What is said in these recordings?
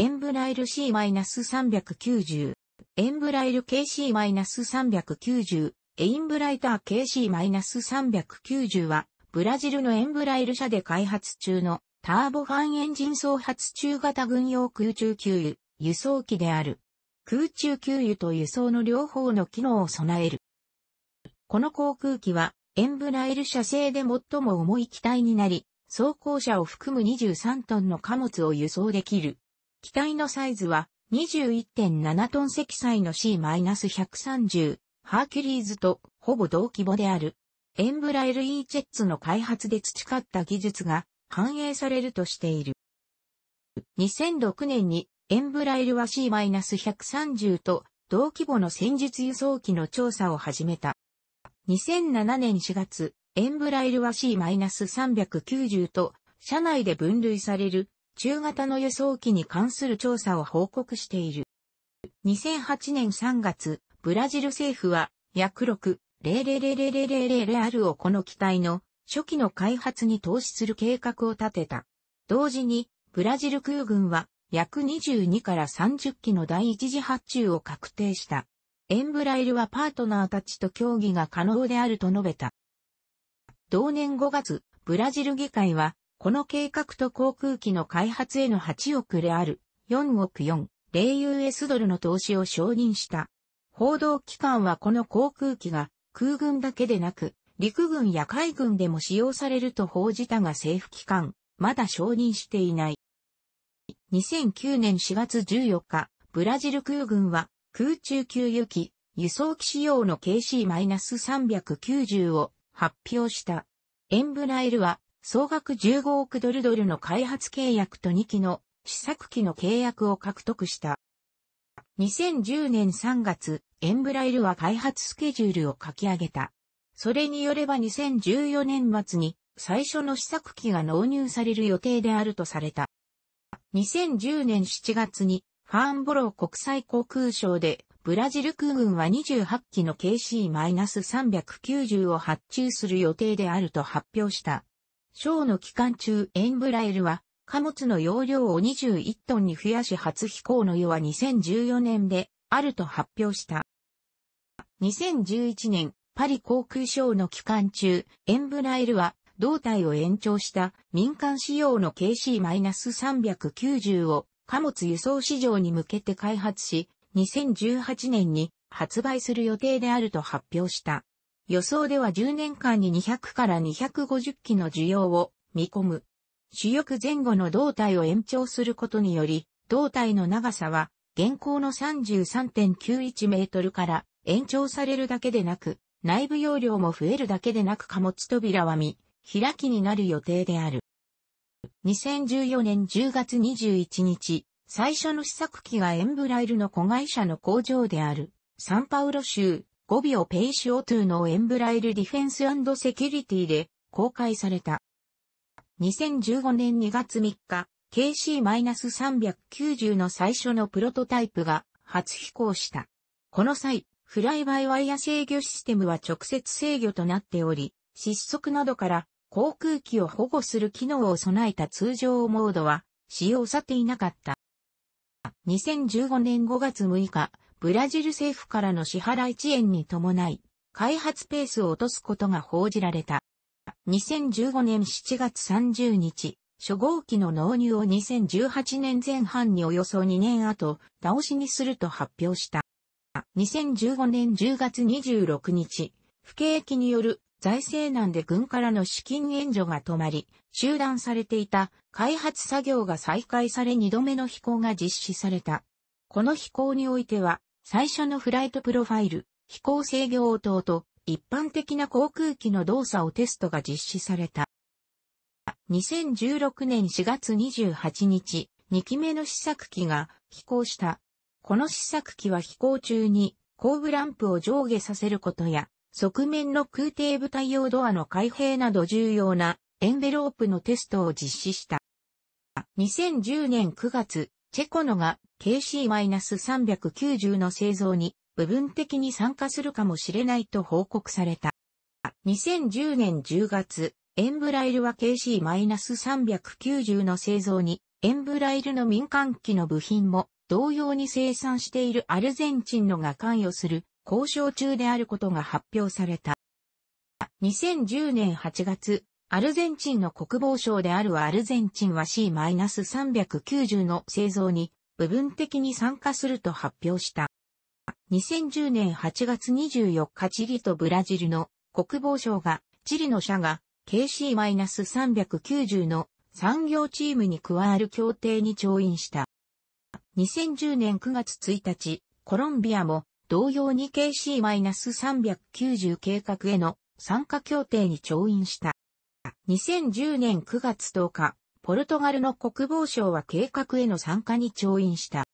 エンブライル C-390、エンブライル KC-390、エインブライター KC-390 は、ブラジルのエンブライル社で開発中のターボファンエンジン総発中型軍用空中給油、輸送機である。空中給油と輸送の両方の機能を備える。この航空機は、エンブライル社製で最も重い機体になり、装甲車を含む23トンの貨物を輸送できる。機体のサイズは21.7トン積載の C-130 ハーキュリーズとほぼ同規模である。エンブラ LE チェッツの開発で培った技術が反映されるとしている。2006年にエンブラルは C-130 と同規模の戦術輸送機の調査を始めた。2007年4月、エンブラルは C-390 と社内で分類される中型の輸送機に関する調査を報告している。2008年3月、ブラジル政府は、約6、0000000をこの機体の初期の開発に投資する計画を立てた。同時に、ブラジル空軍は約22から30機の第一次発注を確定した。エンブライルはパートナーたちと協議が可能であると述べた。同年5月、ブラジル議会はこの計画と航空機の開発への8億である4億4、0US ドルの投資を承認した。報道機関はこの航空機が空軍だけでなく、陸軍や海軍でも使用されると報じたが政府機関、まだ承認していない。2009年4月14日、ブラジル空軍は空中給油機、輸送機仕様の KC-390 を発表した。エンブラエルは総額15億ドルドルの開発契約と2機の試作機の契約を獲得した。2010年3月、エンブライルは開発スケジュールを書き上げた。それによれば2014年末に最初の試作機が納入される予定であるとされた。2010年7月にファーンボロー国際航空省でブラジル空軍は28機の KC-390 を発注する予定であると発表した。ショーの期間中エンブラエルは貨物の容量を21トンに増やし初飛行の世は2014年であると発表した。2011年パリ航空ショーの期間中エンブラエルは胴体を延長した民間仕様の KC-390 を貨物輸送市場に向けて開発し、2018年に発売する予定であると発表した。予想では10年間に200から250機の需要を見込む。主翼前後の胴体を延長することにより、胴体の長さは現行の33.91メートルから延長されるだけでなく、内部容量も増えるだけでなく貨物扉は見、開きになる予定である。2014年10月21日、最初の試作機がエンブライルの子会社の工場である、サンパウロ州5秒ペイシオトゥのエンブライルディフェンスセキュリティで公開された。2015年2月3日、KC-390 の最初のプロトタイプが初飛行した。この際、フライバイワイヤ制御システムは直接制御となっており、失速などから航空機を保護する機能を備えた通常モードは使用されていなかった。2015年5月6日、ブラジル政府からの支払い遅延に伴い、開発ペースを落とすことが報じられた。2015年7月30日、初号機の納入を2018年前半におよそ2年後、倒しにすると発表した。2015年10月26日、不景気による財政難で軍からの資金援助が止まり、中断されていた開発作業が再開され2度目の飛行が実施された。この飛行においては、最初のフライトプロファイル、飛行制御応答と一般的な航空機の動作をテストが実施された。2016年4月28日、2機目の試作機が飛行した。この試作機は飛行中に後部ランプを上下させることや、側面の空挺部対応ドアの開閉など重要なエンベロープのテストを実施した。2010年9月、チェコノが KC-390 の製造に部分的に参加するかもしれないと報告された。2010年10月、エンブライルは KC-390 の製造に、エンブライルの民間機の部品も同様に生産しているアルゼンチンのが関与する交渉中であることが発表された。2010年8月、アルゼンチンの国防省であるアルゼンチンは C-390 の製造に部分的に参加すると発表した。2010年8月24日チリとブラジルの国防省がチリの社が KC-390 の産業チームに加わる協定に調印した。2010年9月1日、コロンビアも同様に KC-390 計画への参加協定に調印した。2010年9月10日、ポルトガルの国防省は計画への参加に調印した。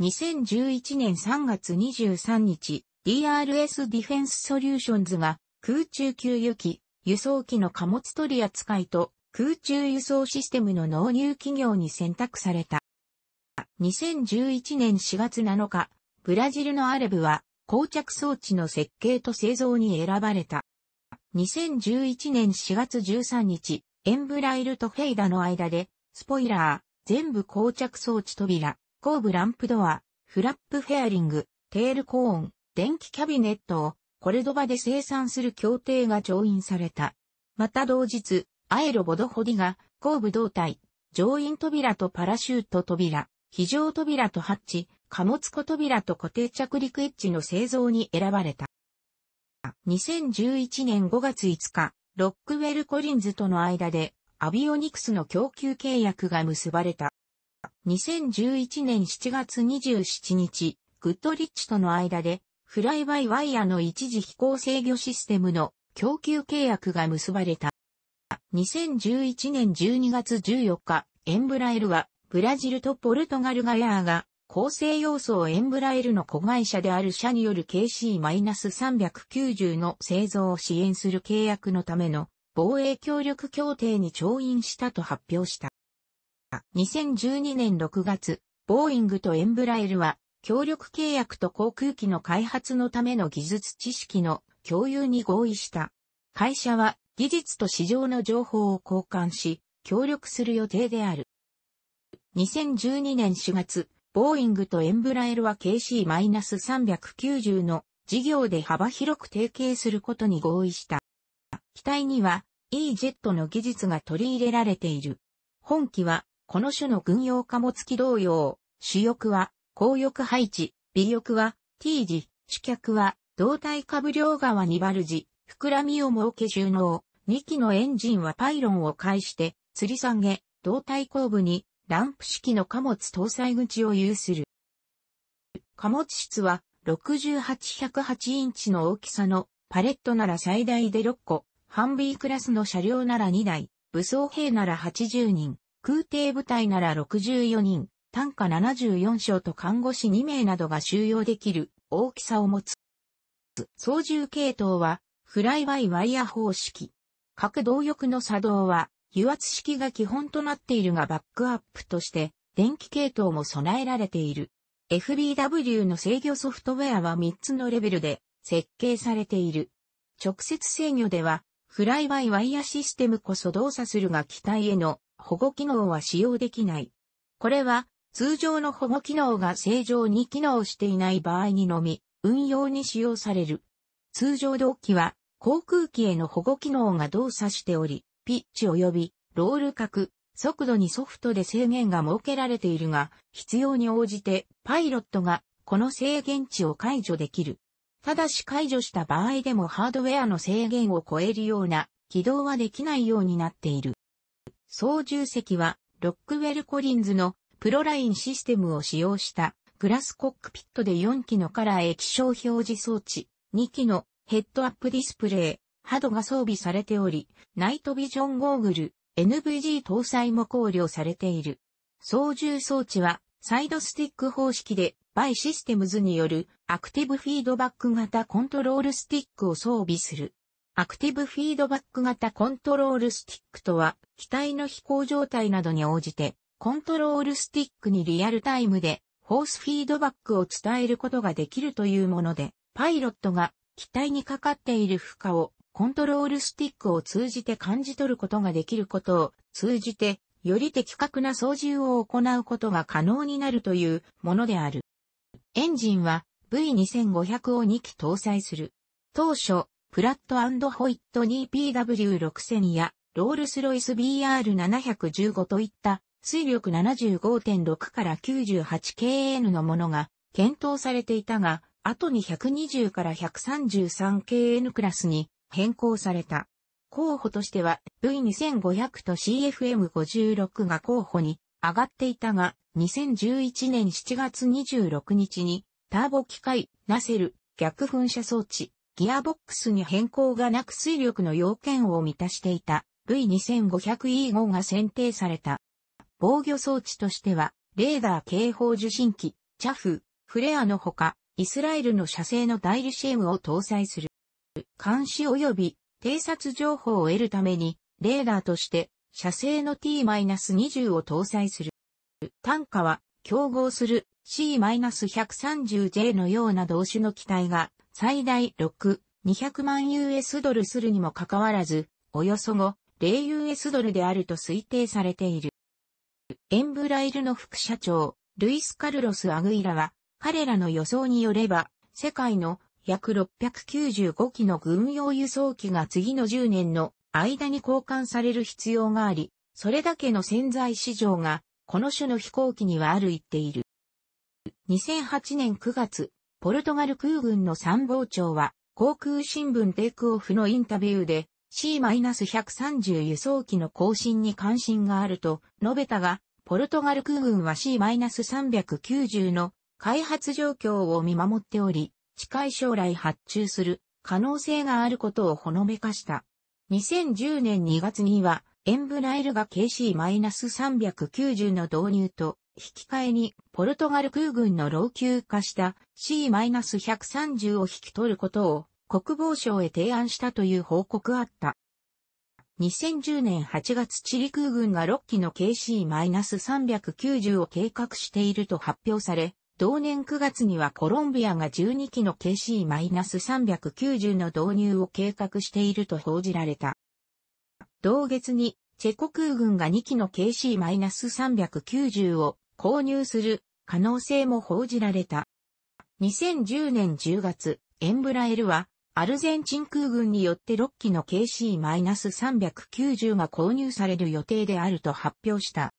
2011年3月23日、DRS ディフェンスソリューションズが空中給油機、輸送機の貨物取り扱いと空中輸送システムの納入企業に選択された。2011年4月7日、ブラジルのアレブは、膠着装置の設計と製造に選ばれた。2011年4月13日、エンブライルとフェイダの間で、スポイラー、全部膠着装置扉、後部ランプドア、フラップフェアリング、テールコーン、電気キャビネットをコレドバで生産する協定が調印された。また同日、アエロボドホディが後部胴体、乗員扉とパラシュート扉、非常扉とハッチ、貨物庫扉と固定着陸エッジの製造に選ばれた。2011年5月5日、ロックウェル・コリンズとの間でアビオニクスの供給契約が結ばれた。2011年7月27日、グッドリッチとの間でフライバイワイヤの一時飛行制御システムの供給契約が結ばれた。2011年12月14日、エンブラエルはブラジルとポルトガルガエアが構成要素をエンブラエルの子会社である社による KC-390 の製造を支援する契約のための防衛協力協定に調印したと発表した。2012年6月、ボーイングとエンブラエルは協力契約と航空機の開発のための技術知識の共有に合意した。会社は技術と市場の情報を交換し、協力する予定である。2012年4月、ボーイングとエンブラエルは KC-390 の事業で幅広く提携することに合意した。機体には E ジェットの技術が取り入れられている。本機はこの種の軍用貨物機同様、主翼は高翼配置、尾翼は T 字、主脚は胴体下両側にバルジ、膨らみを設け収納。2機のエンジンはパイロンを介して吊り下げ、胴体後部にランプ式の貨物搭載口を有する。貨物室は6808インチの大きさのパレットなら最大で6個、ハンビークラスの車両なら2台、武装兵なら80人、空挺部隊なら64人、単価74章と看護師2名などが収容できる大きさを持つ。操縦系統はフライバイワイヤー方式。各動力の作動は油圧式が基本となっているがバックアップとして電気系統も備えられている。FBW の制御ソフトウェアは3つのレベルで設計されている。直接制御では、フライバイワイヤシステムこそ動作するが機体への保護機能は使用できない。これは通常の保護機能が正常に機能していない場合にのみ運用に使用される。通常動機は航空機への保護機能が動作しており、ピッチ及びロール角、速度にソフトで制限が設けられているが、必要に応じてパイロットがこの制限値を解除できる。ただし解除した場合でもハードウェアの制限を超えるような起動はできないようになっている。操縦席はロックウェル・コリンズのプロラインシステムを使用したグラスコックピットで4機のカラー液晶表示装置、2機のヘッドアップディスプレイ、ハドが装備されており、ナイトビジョンゴーグル、NVG 搭載も考慮されている。操縦装置は、サイドスティック方式で、バイシステムズによるアクティブフィードバック型コントロールスティックを装備する。アクティブフィードバック型コントロールスティックとは、機体の飛行状態などに応じて、コントロールスティックにリアルタイムで、ホースフィードバックを伝えることができるというもので、パイロットが機体にかかっている負荷をコントロールスティックを通じて感じ取ることができることを通じて、より的確な操縦を行うことが可能になるというものである。エンジンは V2500 を2機搭載する。当初、プラットホイット 2PW6000 やロールスロイス BR715 といった水力75.6から 98KN のものが検討されていたが、後に120から 133KN クラスに変更された。候補としては V2500 と CFM56 が候補に上がっていたが、2011年7月26日にターボ機械、ナセル、逆噴射装置、ギアボックスに変更がなく水力の要件を満たしていた V2500E5 が選定された。防御装置としては、レーダー警報受信機、チャフ、フレアのほか、イスラエルの射精の大リシエムを搭載する。監視及び偵察情報を得るために、レーダーとして、射精の T-20 を搭載する。単価は、競合する C-130J のような同種の機体が、最大6、200万 US ドルするにもかかわらず、およそ5、0US ドルであると推定されている。エンブライルの副社長、ルイス・カルロス・アグイラは、彼らの予想によれば、世界の約695機の軍用輸送機が次の10年の間に交換される必要があり、それだけの潜在市場が、この種の飛行機にはある言っている。2008年9月、ポルトガル空軍の参謀長は、航空新聞テイクオフのインタビューで、C-130 輸送機の更新に関心があると述べたが、ポルトガル空軍は C-390 の開発状況を見守っており、近い将来発注する可能性があることをほのめかした。2010年2月には、エンブライルが KC-390 の導入と、引き換えにポルトガル空軍の老朽化した C-130 を引き取ることを国防省へ提案したという報告あった。2010年8月チリ空軍が6機の KC-390 を計画していると発表され、同年9月にはコロンビアが12機の KC-390 の導入を計画していると報じられた。同月にチェコ空軍が2機の KC-390 を購入する可能性も報じられた。2010年10月、エンブラエルはアルゼンチン空軍によって6機の KC-390 が購入される予定であると発表した。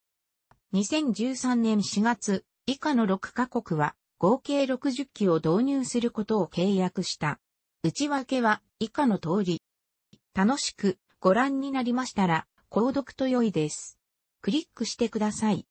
2013年4月、以下の6カ国は合計60機を導入することを契約した。内訳は以下の通り。楽しくご覧になりましたら、購読と良いです。クリックしてください。